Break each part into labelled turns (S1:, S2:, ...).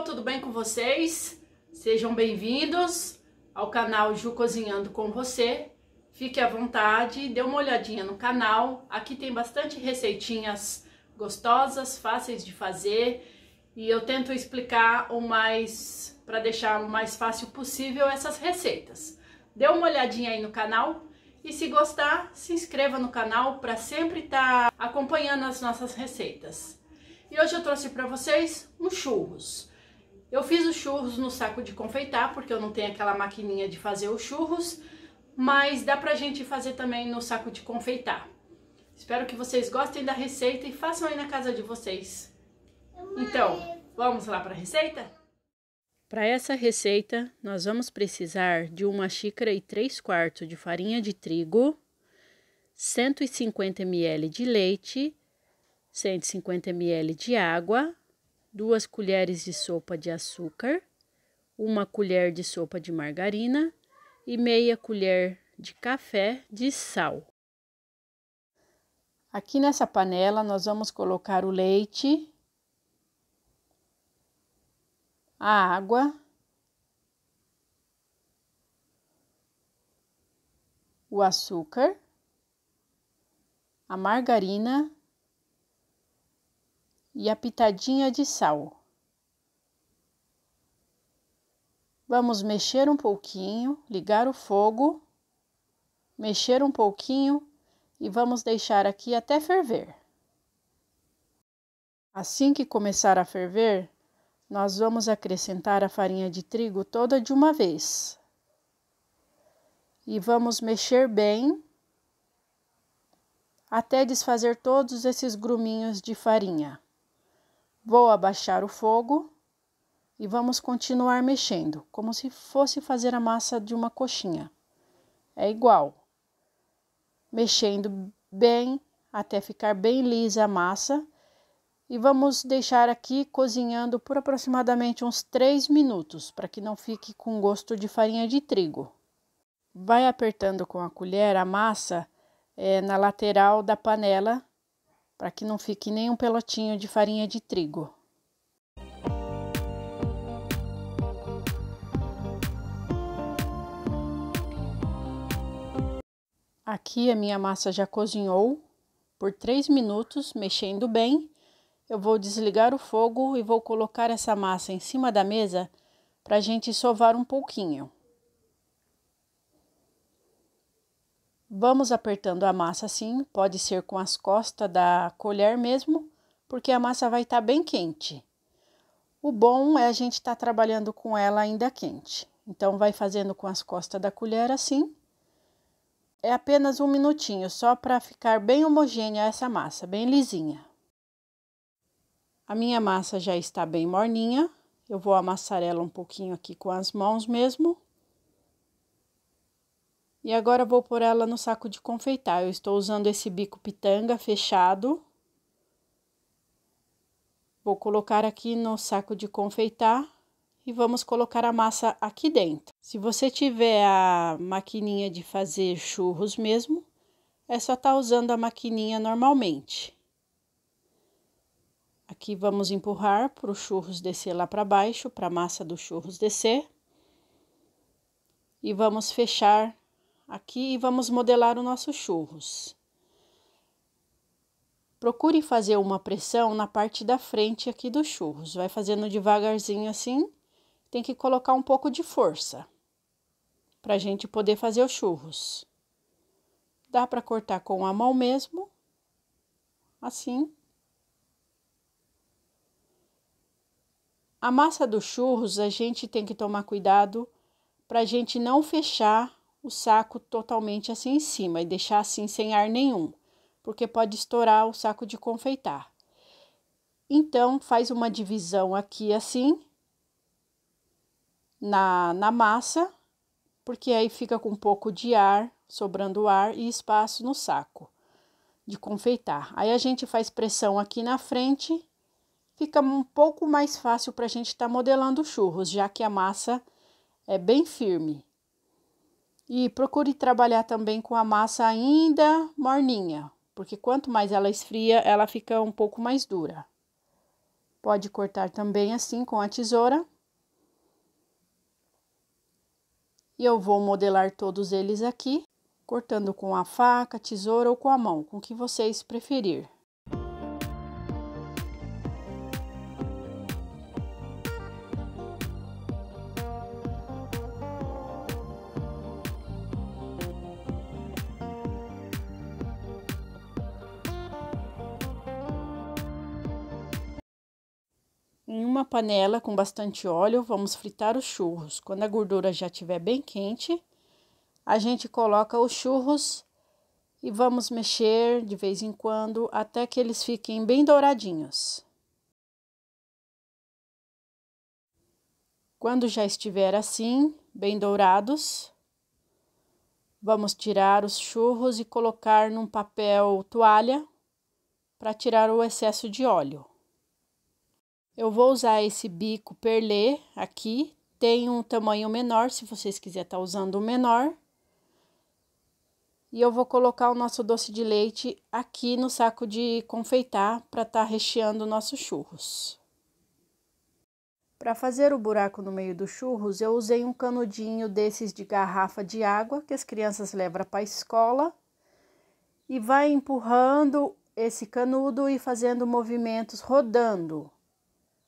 S1: pessoal, tudo bem com vocês? Sejam bem-vindos ao canal Ju Cozinhando com você. Fique à vontade, dê uma olhadinha no canal. Aqui tem bastante receitinhas gostosas, fáceis de fazer e eu tento explicar o mais para deixar o mais fácil possível essas receitas. Dê uma olhadinha aí no canal e se gostar, se inscreva no canal para sempre estar tá acompanhando as nossas receitas. E hoje eu trouxe para vocês um churros. Eu fiz os churros no saco de confeitar, porque eu não tenho aquela maquininha de fazer os churros, mas dá pra gente fazer também no saco de confeitar. Espero que vocês gostem da receita e façam aí na casa de vocês. Então, vamos lá para a receita? Para essa receita, nós vamos precisar de uma xícara e 3 quartos de farinha de trigo, 150 ml de leite, 150 ml de água, 2 colheres de sopa de açúcar, 1 colher de sopa de margarina e meia colher de café de sal. Aqui nessa panela nós vamos colocar o leite, a água, o açúcar, a margarina e a pitadinha de sal. Vamos mexer um pouquinho, ligar o fogo, mexer um pouquinho e vamos deixar aqui até ferver. Assim que começar a ferver, nós vamos acrescentar a farinha de trigo toda de uma vez. E vamos mexer bem até desfazer todos esses gruminhos de farinha. Vou abaixar o fogo e vamos continuar mexendo, como se fosse fazer a massa de uma coxinha. É igual. Mexendo bem até ficar bem lisa a massa e vamos deixar aqui cozinhando por aproximadamente uns 3 minutos para que não fique com gosto de farinha de trigo. Vai apertando com a colher a massa é, na lateral da panela para que não fique nem um pelotinho de farinha de trigo. Aqui a minha massa já cozinhou por 3 minutos, mexendo bem. Eu vou desligar o fogo e vou colocar essa massa em cima da mesa para a gente sovar um pouquinho. Vamos apertando a massa assim, pode ser com as costas da colher mesmo, porque a massa vai estar tá bem quente. O bom é a gente estar tá trabalhando com ela ainda quente. Então, vai fazendo com as costas da colher assim. É apenas um minutinho, só para ficar bem homogênea essa massa, bem lisinha. A minha massa já está bem morninha. Eu vou amassar ela um pouquinho aqui com as mãos mesmo. E agora vou pôr ela no saco de confeitar. Eu estou usando esse bico pitanga fechado. Vou colocar aqui no saco de confeitar e vamos colocar a massa aqui dentro. Se você tiver a maquininha de fazer churros mesmo, é só estar tá usando a maquininha normalmente. Aqui vamos empurrar para o churros descer lá para baixo, para a massa dos churros descer. E vamos fechar aqui e vamos modelar o nosso churros. Procure fazer uma pressão na parte da frente aqui do churros. Vai fazendo devagarzinho assim, tem que colocar um pouco de força para a gente poder fazer os churros. Dá para cortar com a mão mesmo, assim. A massa dos churros a gente tem que tomar cuidado para a gente não fechar o saco totalmente assim em cima e deixar assim sem ar nenhum, porque pode estourar o saco de confeitar. Então, faz uma divisão aqui assim na, na massa, porque aí fica com um pouco de ar, sobrando ar e espaço no saco de confeitar. Aí a gente faz pressão aqui na frente, fica um pouco mais fácil para a gente estar tá modelando churros, já que a massa é bem firme. E procure trabalhar também com a massa ainda morninha, porque quanto mais ela esfria, ela fica um pouco mais dura. Pode cortar também assim com a tesoura. E eu vou modelar todos eles aqui, cortando com a faca, tesoura ou com a mão, com o que vocês preferir. Em uma panela com bastante óleo, vamos fritar os churros. Quando a gordura já estiver bem quente, a gente coloca os churros e vamos mexer de vez em quando até que eles fiquem bem douradinhos. Quando já estiver assim, bem dourados, vamos tirar os churros e colocar num papel toalha para tirar o excesso de óleo. Eu vou usar esse bico perlê aqui, tem um tamanho menor, se vocês quiserem estar tá usando o menor. E eu vou colocar o nosso doce de leite aqui no saco de confeitar para estar tá recheando nossos churros. Para fazer o buraco no meio dos churros, eu usei um canudinho desses de garrafa de água que as crianças levam para a escola e vai empurrando esse canudo e fazendo movimentos rodando.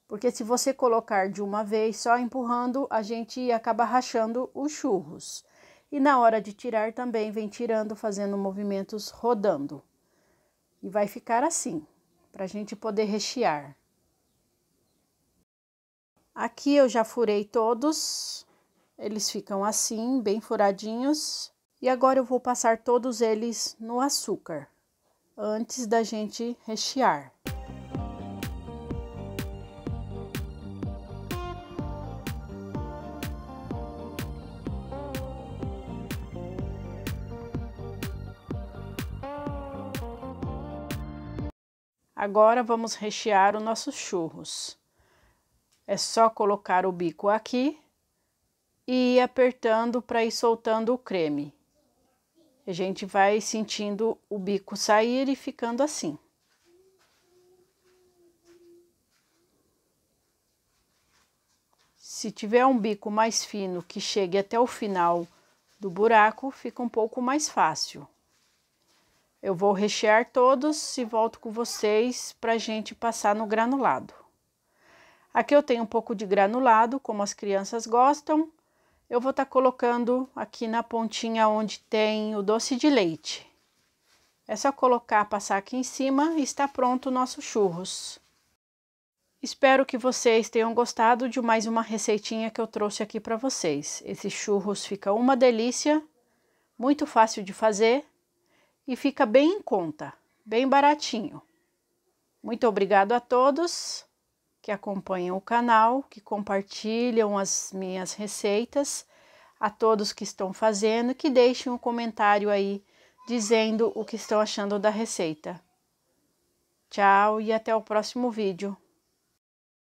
S1: Porque se você colocar de uma vez, só empurrando, a gente acaba rachando os churros. E na hora de tirar também vem tirando, fazendo movimentos rodando. E vai ficar assim, para a gente poder rechear. Aqui eu já furei todos, eles ficam assim, bem furadinhos. E agora eu vou passar todos eles no açúcar, antes da gente rechear. Agora vamos rechear os nossos churros. É só colocar o bico aqui e ir apertando para ir soltando o creme. A gente vai sentindo o bico sair e ficando assim. Se tiver um bico mais fino que chegue até o final do buraco, fica um pouco mais fácil. Eu vou rechear todos e volto com vocês para a gente passar no granulado. Aqui eu tenho um pouco de granulado, como as crianças gostam. Eu vou estar tá colocando aqui na pontinha onde tem o doce de leite. É só colocar, passar aqui em cima e está pronto o nosso churros. Espero que vocês tenham gostado de mais uma receitinha que eu trouxe aqui para vocês. Esse churros fica uma delícia, muito fácil de fazer e fica bem em conta, bem baratinho. Muito obrigado a todos que acompanham o canal, que compartilham as minhas receitas, a todos que estão fazendo, que deixem um comentário aí dizendo o que estão achando da receita. Tchau e até o próximo vídeo.